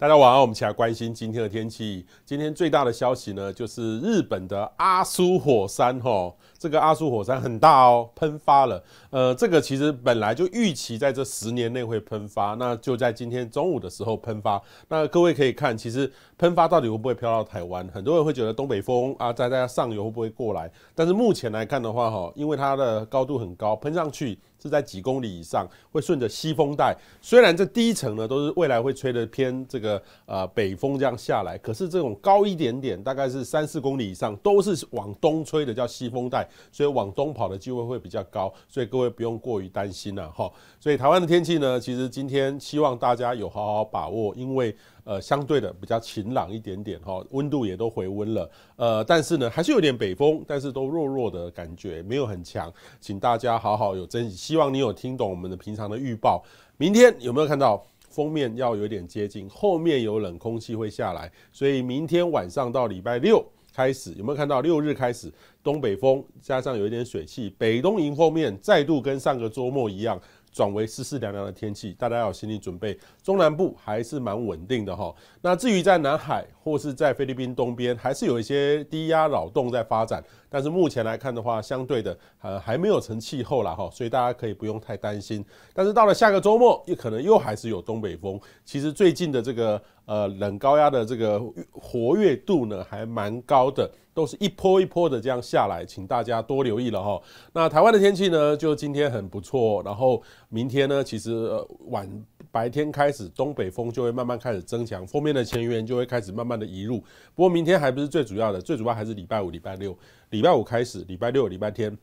大家晚上我们起来关心今天的天气。今天最大的消息呢，就是日本的阿苏火山哈，这个阿苏火山很大哦，喷发了。呃，这个其实本来就预期在这十年内会喷发，那就在今天中午的时候喷发。那各位可以看，其实喷发到底会不会飘到台湾？很多人会觉得东北风啊，在大家上游会不会过来？但是目前来看的话哈，因为它的高度很高，喷上去。是在几公里以上，会顺着西风带。虽然这低层呢都是未来会吹的偏这个呃北风这样下来，可是这种高一点点，大概是三四公里以上，都是往东吹的，叫西风带。所以往东跑的机会会比较高，所以各位不用过于担心了。哈。所以台湾的天气呢，其实今天希望大家有好好把握，因为。呃，相对的比较晴朗一点点哈，温度也都回温了。呃，但是呢还是有点北风，但是都弱弱的感觉，没有很强。请大家好好有珍惜，希望你有听懂我们的平常的预报。明天有没有看到封面要有点接近？后面有冷空气会下来，所以明天晚上到礼拜六开始，有没有看到六日开始东北风加上有一点水汽，北东迎风面再度跟上个周末一样。转为湿湿凉凉的天气，大家要有心理准备。中南部还是蛮稳定的哈。那至于在南海或是在菲律宾东边，还是有一些低压扰动在发展，但是目前来看的话，相对的呃还没有成气候啦哈，所以大家可以不用太担心。但是到了下个周末，又可能又还是有东北风。其实最近的这个。呃，冷高压的这个活跃度呢，还蛮高的，都是一波一波的这样下来，请大家多留意了哈。那台湾的天气呢，就今天很不错，然后明天呢，其实晚白天开始东北风就会慢慢开始增强，封面的前缘就会开始慢慢的移入。不过明天还不是最主要的，最主要还是礼拜五、礼拜六、礼拜五开始，礼拜六、礼拜天。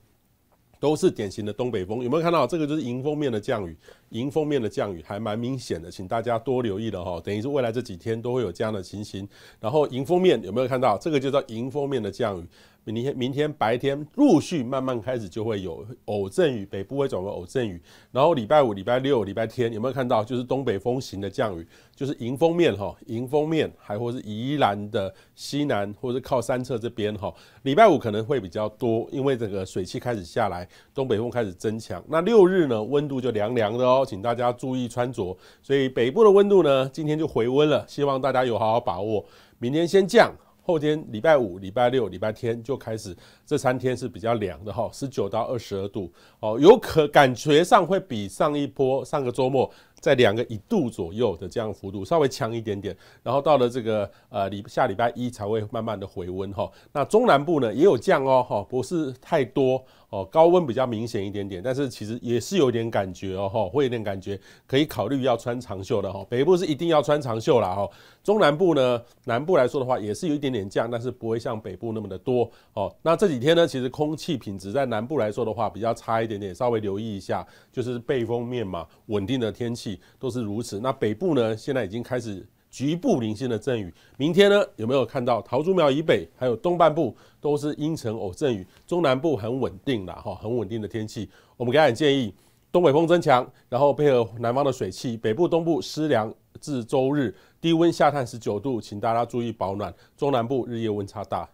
都是典型的东北风，有没有看到这个就是迎风面的降雨，迎风面的降雨还蛮明显的，请大家多留意了哈。等于是未来这几天都会有这样的情形。然后迎风面有没有看到这个就叫迎风面的降雨，明天明天白天陆续慢慢开始就会有偶阵雨，北部会转为偶阵雨。然后礼拜五、礼拜六、礼拜天有没有看到就是东北风型的降雨，就是迎风面哈，迎风面还或是宜兰的西南或是靠山侧这边哈。礼拜五可能会比较多，因为这个水汽开始下来。东北风开始增强，那六日呢，温度就凉凉的哦，请大家注意穿着。所以北部的温度呢，今天就回温了，希望大家有好好把握。明天先降，后天礼拜五、礼拜六、礼拜天就开始，这三天是比较凉的哈，十九到二十二度哦，有可感觉上会比上一波上个周末。在两个一度左右的这样幅度，稍微强一点点，然后到了这个呃礼下礼拜一才会慢慢的回温哈。那中南部呢也有降哦哈，不是太多哦，高温比较明显一点点，但是其实也是有点感觉哦哈，会有点感觉，可以考虑要穿长袖的哈。北部是一定要穿长袖啦哈。中南部呢，南部来说的话也是有一点点降，但是不会像北部那么的多哦。那这几天呢，其实空气品质在南部来说的话比较差一点点，稍微留意一下，就是背风面嘛，稳定的天气。都是如此。那北部呢，现在已经开始局部零星的阵雨。明天呢，有没有看到桃竹苗以北，还有东半部都是阴沉偶阵雨，中南部很稳定的哈，很稳定的天气。我们给大建议，东北风增强，然后配合南方的水汽，北部、东部湿凉至周日，低温下探十九度，请大家注意保暖。中南部日夜温差大。